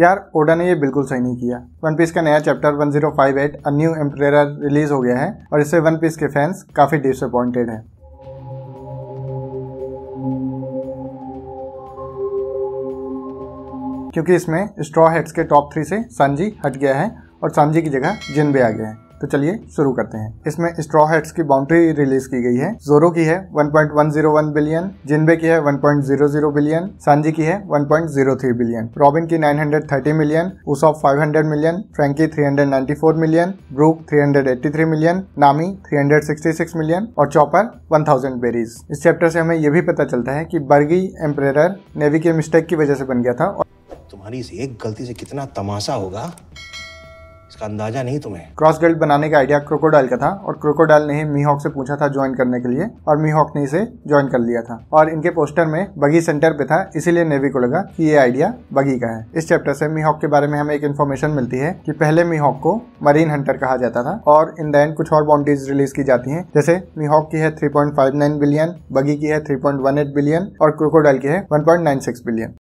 यार ओडा ने ये बिल्कुल सही नहीं किया वन पीस का नया chapter 1058 a new emperor release हो गया है और इससे वन पीस के फैंस काफ़ी डिसअपॉइंटेड हैं क्योंकि इसमें स्ट्रॉ हेड्स के टॉप थ्री से सांजी हट गया है और सांजी की जगह जिनबे आ गया है तो चलिए शुरू करते हैं इसमें स्ट्रॉ हेड्स की बाउंड्री रिलीज की गई है जोरो की है 1.101 बिलियन जिनबे की है 1.00 बिलियन सांजी की है 1.03 बिलियन रॉबिन की 930 million Usopp 500 million Franky 394 million Brook 383 million Nami 366 million और चौपर 1000 बेरीज इस चैप्टर से हमें यह भी पता चलता है की बर्गी एम्प्रेर नेवी के मिस्टेक की वजह से बन गया था और तुम्हारी इस एक गलती से कितना तमाशा होगा इसका अंदाजा नहीं तुम्हें क्रॉस गर्ल्ड बनाने का आइडिया क्रोकोडाइल का था और क्रोकोडाइल ने ही मीहॉक से पूछा था ज्वाइन करने के लिए और मीहॉक ने इसे ज्वाइन कर लिया था और इनके पोस्टर में बगी सेंटर पे था इसीलिए नेवी को लगा की ये आइडिया बगी का है इस चैप्टर से मीहॉक के बारे में हमें एक इन्फॉर्मेशन मिलती है की पहले मीहॉक को मरीन हंटर कहा जाता था और इन द एंड कुछ और बाउंड्रीज रिलीज की जाती है जैसे मीहॉक की है थ्री बिलियन बगी की है थ्री बिलियन और क्रोकोडाइल की है वन बिलियन